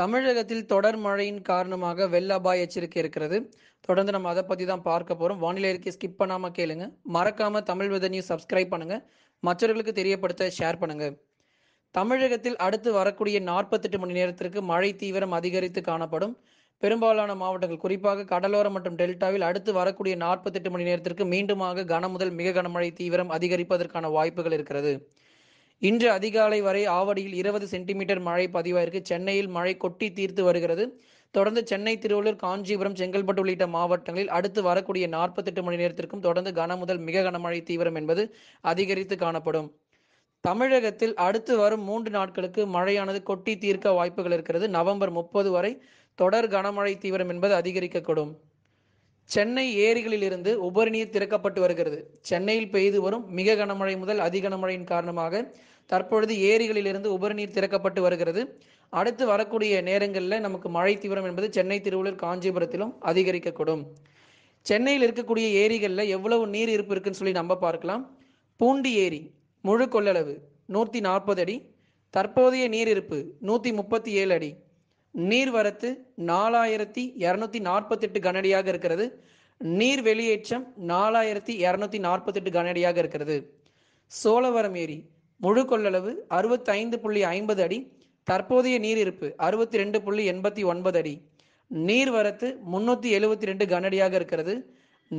தமிழகத்தில் தொடர் மழையின் காரணமாக வெள்ள அபாய எச்சரிக்கை இருக்கிறது தொடர்ந்து நம்ம அதை பற்றி தான் பார்க்க போகிறோம் வானிலை அறிக்கை ஸ்கிப் பண்ணாமல் கேளுங்க மறக்காமல் தமிழ் வித நியூஸ் சப்ஸ்கிரைப் பண்ணுங்க மற்றவர்களுக்கு தெரியப்படுத்த ஷேர் பண்ணுங்க தமிழகத்தில் அடுத்து வரக்கூடிய நாற்பத்தெட்டு மணி நேரத்திற்கு மழை தீவிரம் அதிகரித்து காணப்படும் பெரும்பாலான மாவட்டங்கள் குறிப்பாக கடலோரம் மற்றும் டெல்டாவில் அடுத்து வரக்கூடிய நாற்பத்தெட்டு மணி நேரத்திற்கு மீண்டுமாக கனமுதல் மிக கனமழை தீவிரம் அதிகரிப்பதற்கான வாய்ப்புகள் இருக்கிறது இன்று அதிகாலை வரை ஆவடியில் இருபது சென்டிமீட்டர் மழை பதிவாயிருக்கு சென்னையில் மழை கொட்டி தீர்த்து வருகிறது தொடர்ந்து சென்னை திருவள்ளூர் காஞ்சிபுரம் செங்கல்பட்டு உள்ளிட்ட மாவட்டங்களில் அடுத்து வரக்கூடிய நாற்பத்தெட்டு மணி நேரத்திற்கும் தொடர்ந்து கன முதல் மிக கனமழை தீவிரம் என்பது அதிகரித்து காணப்படும் தமிழகத்தில் அடுத்து வரும் மூன்று நாட்களுக்கு மழையானது கொட்டி தீர்க்க வாய்ப்புகள் இருக்கிறது நவம்பர் முப்பது வரை தொடர் கனமழை தீவிரம் என்பது அதிகரிக்கக்கூடும் சென்னை ஏரிகளிலிருந்து உபரி நீர் திறக்கப்பட்டு வருகிறது சென்னையில் பெய்து வரும் மிக கனமழை முதல் அதி கனமழையின் காரணமாக தற்பொழுது ஏரிகளிலிருந்து உபரி நீர் திறக்கப்பட்டு வருகிறது அடுத்து வரக்கூடிய நேரங்களில் நமக்கு மழை தீவிரம் என்பது சென்னை திருவள்ளூர் காஞ்சிபுரத்திலும் அதிகரிக்கக்கூடும் சென்னையில் இருக்கக்கூடிய ஏரிகளில் எவ்வளவு நீர் இருப்பு இருக்குன்னு சொல்லி நம்ம பார்க்கலாம் பூண்டி ஏரி முழு கொள்ளளவு நூற்றி நாற்பது அடி தற்போதைய நீர் இருப்பு நூற்றி முப்பத்தி ஏழு அடி நீர்வரத்து நாலாயிரத்தி இரநூத்தி நாற்பத்தெட்டு கனடியாக இருக்கிறது நீர் வெளியேற்றம் நாலாயிரத்தி இரநூத்தி நாற்பத்தெட்டு கனடியாக இருக்கிறது சோழவரம் ஏரி முழு கொள்ளளவு அறுபத்தைந்து புள்ளி ஐம்பது அடி தற்போதைய நீர் இருப்பு அறுபத்தி ரெண்டு புள்ளி எண்பத்தி ஒன்பது அடி நீர்வரத்து முன்னூத்தி எழுபத்தி ரெண்டு கனடியாக இருக்கிறது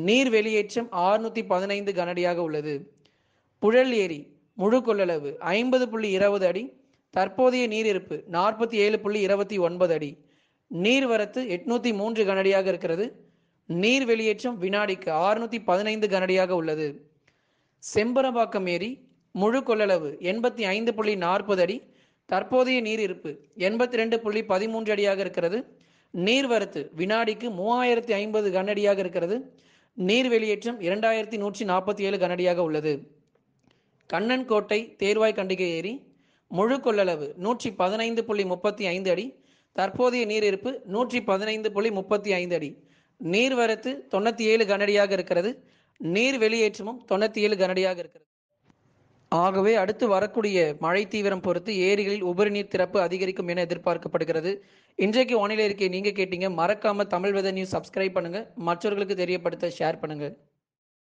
நீர் வெளியேற்றம் ஆறுநூற்றி பதினைந்து கனடியாக உள்ளது புழல் ஏரி முழு கொள்ளளவு ஐம்பது புள்ளி இருபது அடி தற்போதைய நீர் இருப்பு நாற்பத்தி ஏழு புள்ளி இருபத்தி ஒன்பது அடி நீர்வரத்து எட்நூத்தி மூன்று கனடியாக இருக்கிறது நீர் வெளியேற்றம் வினாடிக்கு ஆறுநூத்தி பதினைந்து கனடியாக உள்ளது செம்பரம்பாக்கம் ஏரி முழு கொள்ளளவு எண்பத்தி ஐந்து புள்ளி நாற்பது அடி தற்போதைய நீர் இருப்பு எண்பத்தி ரெண்டு புள்ளி பதிமூன்று அடியாக இருக்கிறது நீர்வரத்து வினாடிக்கு மூவாயிரத்தி ஐம்பது கனடியாக இருக்கிறது நீர் வெளியேற்றம் இரண்டாயிரத்தி நூற்றி நாற்பத்தி ஏழு கனடியாக உள்ளது கண்ணன்கோட்டை தேர்வாய் கண்டிகை ஏரி முழு கொள்ளளவு நூற்றி பதினைந்து புள்ளி முப்பத்தி ஐந்து அடி தற்போதைய நீர் இருப்பு நூற்றி பதினைந்து புள்ளி முப்பத்தி ஐந்து அடி நீர்வரத்து தொண்ணூற்றி ஏழு கனடியாக இருக்கிறது நீர் வெளியேற்றமும் தொண்ணூற்றி ஏழு கனடியாக இருக்கிறது ஆகவே அடுத்து வரக்கூடிய மழை தீவிரம் பொறுத்து ஏரிகளில் உபரி நீர் திறப்பு அதிகரிக்கும் என எதிர்பார்க்கப்படுகிறது இன்றைக்கு வானிலை இருக்கையை நீங்க கேட்டீங்க மறக்காம தமிழ் வெதர் நியூஸ் சப்ஸ்கிரைப் பண்ணுங்க மற்றவர்களுக்கு தெரியப்படுத்த ஷேர் பண்ணுங்க